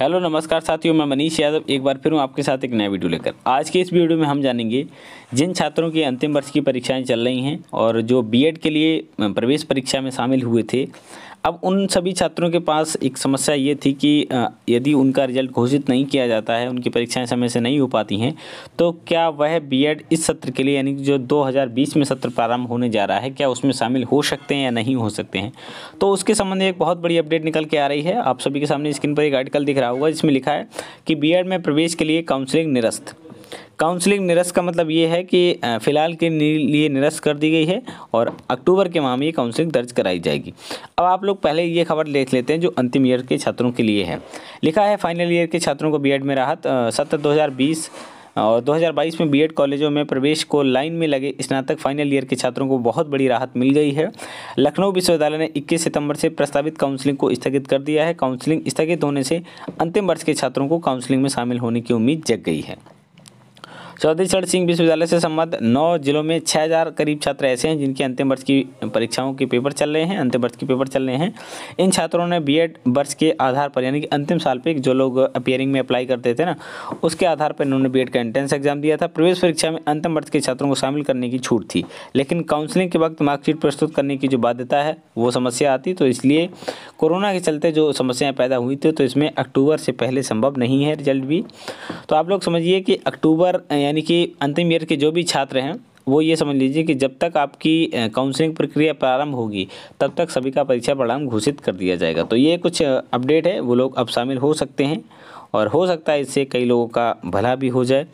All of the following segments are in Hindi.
हेलो नमस्कार साथियों मैं मनीष यादव एक बार फिर हूँ आपके साथ एक नया वीडियो लेकर आज के इस वीडियो में हम जानेंगे जिन छात्रों की अंतिम वर्ष की परीक्षाएं चल रही हैं और जो बीएड के लिए प्रवेश परीक्षा में शामिल हुए थे अब उन सभी छात्रों के पास एक समस्या ये थी कि यदि उनका रिजल्ट घोषित नहीं किया जाता है उनकी परीक्षाएं समय से नहीं हो पाती हैं तो क्या वह बीएड इस सत्र के लिए यानी जो 2020 में सत्र प्रारंभ होने जा रहा है क्या उसमें शामिल हो सकते हैं या नहीं हो सकते हैं तो उसके संबंध में एक बहुत बड़ी अपडेट निकल के आ रही है आप सभी के सामने स्क्रीन पर एक आर्टिकल दिख रहा होगा जिसमें लिखा है कि बी में प्रवेश के लिए काउंसिलिंग निरस्त काउंसलिंग निरस्त का मतलब ये है कि फ़िलहाल के लिए निरस्त कर दी गई है और अक्टूबर के माह में ये काउंसलिंग दर्ज कराई जाएगी अब आप लोग पहले ये खबर देख लेते हैं जो अंतिम ईयर के छात्रों के लिए है लिखा है फाइनल ईयर के छात्रों को बीएड में राहत सत्र 2020 और 2022 में बीएड कॉलेजों में प्रवेश को लाइन में लगे स्नातक फाइनल ईयर के छात्रों को बहुत बड़ी राहत मिल गई है लखनऊ विश्वविद्यालय ने 21 सितंबर से प्रस्तावित काउंसलिंग को स्थगित कर दिया है काउंसलिंग स्थगित होने से अंतिम वर्ष के छात्रों को काउंसलिंग में शामिल होने की उम्मीद जग गई है चौधरी चरण सिंह विश्वविद्यालय से संबद्ध नौ जिलों में छः हज़ार करीब छात्र ऐसे हैं जिनके अंतिम वर्ष की परीक्षाओं के पेपर चल रहे हैं अंतिम वर्ष के पेपर चल रहे हैं इन छात्रों ने बीएड वर्ष के आधार पर यानी कि अंतिम साल पर जो लोग अपियरिंग में अप्लाई करते थे ना उसके आधार पर इन्होंने बी का एंट्रेंस एग्जाम दिया था प्रवेश परीक्षा में अंतिम वर्ष के छात्रों को शामिल करने की छूट थी लेकिन काउंसिलिंग के वक्त मार्कशीट प्रस्तुत करने की जो बाध्यता है वो समस्या आती तो इसलिए कोरोना के चलते जो समस्याएँ पैदा हुई थी तो इसमें अक्टूबर से पहले संभव नहीं है रिजल्ट भी तो आप लोग समझिए कि अक्टूबर यानी कि अंतिम ईयर के जो भी छात्र हैं वो ये समझ लीजिए कि जब तक आपकी काउंसलिंग प्रक्रिया प्रारंभ होगी तब तक सभी का परीक्षा परिणाम घोषित कर दिया जाएगा तो ये कुछ अपडेट है वो लोग अब शामिल हो सकते हैं और हो सकता है इससे कई लोगों का भला भी हो जाए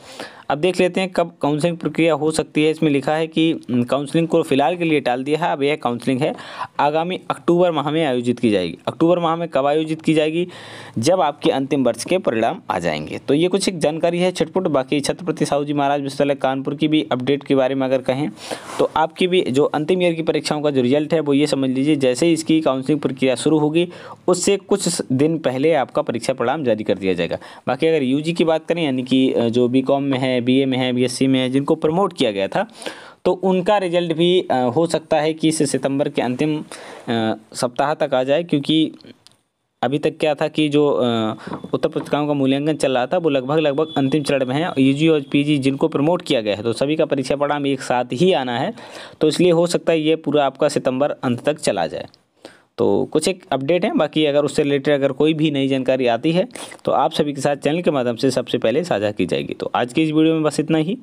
अब देख लेते हैं कब काउंसलिंग प्रक्रिया हो सकती है इसमें लिखा है कि काउंसलिंग को फिलहाल के लिए टाल दिया है अब यह काउंसलिंग है आगामी अक्टूबर माह में आयोजित की जाएगी अक्टूबर माह में कब आयोजित की जाएगी जब आपके अंतिम वर्ष के परिणाम आ जाएंगे तो ये कुछ एक जानकारी है छटपुट बाकी छत्रपति साहू जी महाराज विश्वविद्यालय कानपुर की भी अपडेट के बारे में अगर कहें तो आपकी भी जो अंतिम ईयर की परीक्षाओं का जो रिजल्ट है वो ये समझ लीजिए जैसे ही इसकी काउंसलिंग प्रक्रिया शुरू होगी उससे कुछ दिन पहले आपका परीक्षा परिणाम जारी कर दिया जाएगा जाएगा बाकी अगर यू की बात करें यानी कि जो बी में है बी में है बी में है जिनको प्रमोट किया गया था तो उनका रिजल्ट भी हो सकता है कि इस सितंबर के अंतिम सप्ताह तक आ जाए क्योंकि अभी तक क्या था कि जो उत्तर पुस्तिकाओं का मूल्यांकन चल रहा था वो लगभग लगभग अंतिम चरण में है यूजी और पीजी जिनको प्रमोट किया गया है तो सभी का परीक्षा परिणाम एक साथ ही आना है तो इसलिए हो सकता है ये पूरा आपका सितंबर अंत तक चला जाए तो कुछ एक अपडेट है बाकी अगर उससे रिलेटेड अगर कोई भी नई जानकारी आती है तो आप सभी के साथ चैनल के माध्यम से सबसे पहले साझा की जाएगी तो आज की इस वीडियो में बस इतना ही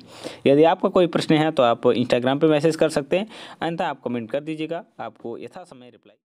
यदि आपका कोई प्रश्न है तो आप इंस्टाग्राम पर मैसेज कर सकते हैं अन्यथा आप कमेंट कर दीजिएगा आपको यथा समय रिप्लाई